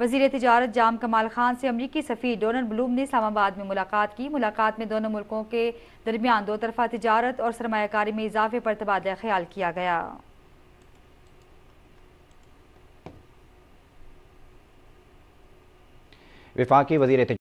वजीर तजारत जाम कमाल खान से अमरीकी सफ़ी डोनल्ड ब्लूम ने इस्लामाबाद में मुलाकात की मुलाकात में दोनों मुल्कों के दरमियान दो तरफा तजारत और सरमाकारी में इजाफे पर तबादला ख्याल किया गया विफाकी वजीर